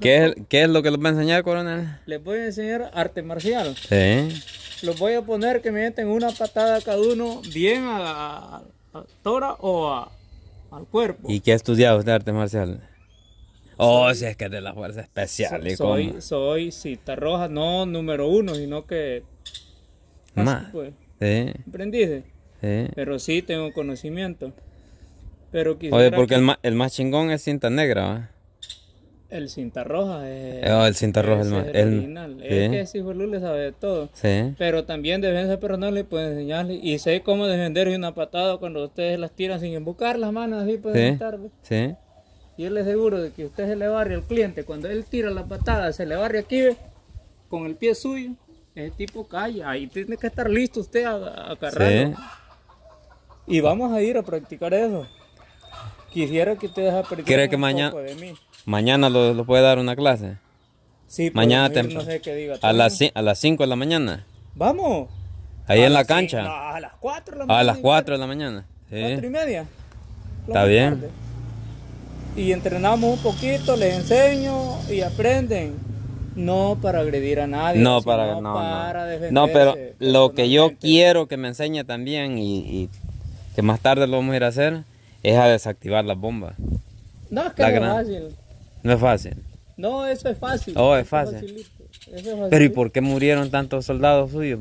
¿Qué es, lo que les va a enseñar, coronel? Les voy a enseñar arte marcial. Sí. Los voy a poner que me meten una patada cada uno bien a la, a tora o al cuerpo. ¿Y qué ha estudiado usted arte marcial? Oh, si es que es de la fuerza especial. soy, cinta cita roja, no número uno, sino que... Más. Pues. sí. Sí. Pero sí tengo conocimiento. Pero Oye, porque el, más, el más chingón es cinta negra, ¿va? El cinta roja ah, es. el cinta roja es el, original. Es que ese hijo le sabe todo. Sí. Pero también defensa personal le puede enseñarle. Y sé cómo defenderse una patada cuando ustedes las tiran sin embocar las manos así pueden sí. Pues. sí. Y él es seguro de que usted se le barre al cliente. Cuando él tira la patada, se le barre aquí con el pie suyo. Ese tipo calla. Ahí tiene que estar listo usted a, a sí, Y vamos a ir a practicar eso. Quisiera que ustedes aprendan ¿Cree que mañana, Mañana lo, puede dar una clase. Sí, mañana No sé qué diga, a, las, a 5 de la mañana. Vamos. Ahí en la cancha. a las 4 de la mañana. A las 4 de la mañana. Sí. Cuatro y media. Está bien. Y entrenamos un poquito, les enseño y aprenden. No para agredir a nadie, no para, no, no. pero lo que yo quiero que me enseñe también y que más tarde lo vamos a ir a hacer es a desactivar las bombas. No, es que no es fácil. No es fácil. No, eso es fácil. Oh, es fácil. Pero ¿y por qué murieron tantos soldados suyos?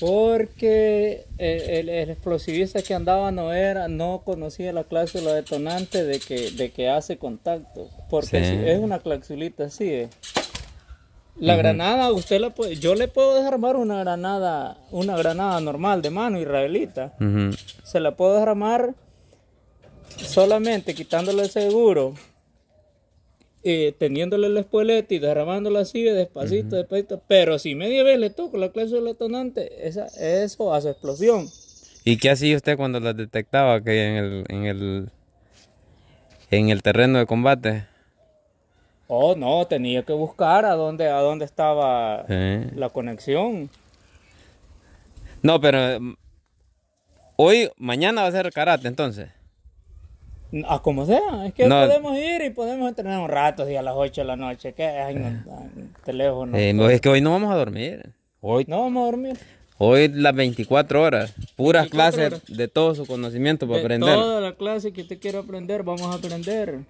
Porque eh, el, explosivista que andaba no era, no conocía la cláusula detonante de que, de que hace contacto. Porque es una claxulita así. Eh. La granada, usted la puede, yo le puedo desarmar una granada, una granada normal de mano israelita. Se la puedo desarmar solamente quitándole el seguro, eh, teniéndole el espolete y derramándolo así despacito, despacito. Pero si media vez le toco la clase detonante, esa, eso hace explosión. ¿Y qué hacía usted cuando la detectaba que en el, en el, en el terreno de combate? Oh, no, tenía que buscar a dónde, a dónde estaba la conexión. No, pero mm, hoy, mañana va a ser karate entonces. A como sea, es que podemos ir y podemos entrenar un rato, y a las 8 de la noche, que eh. teléfono. Eh, es que hoy no vamos a dormir. Hoy no vamos a dormir. Hoy las 24 horas, puras clases de todo su conocimiento para aprender. Toda la clase que te quiero aprender, vamos a aprender.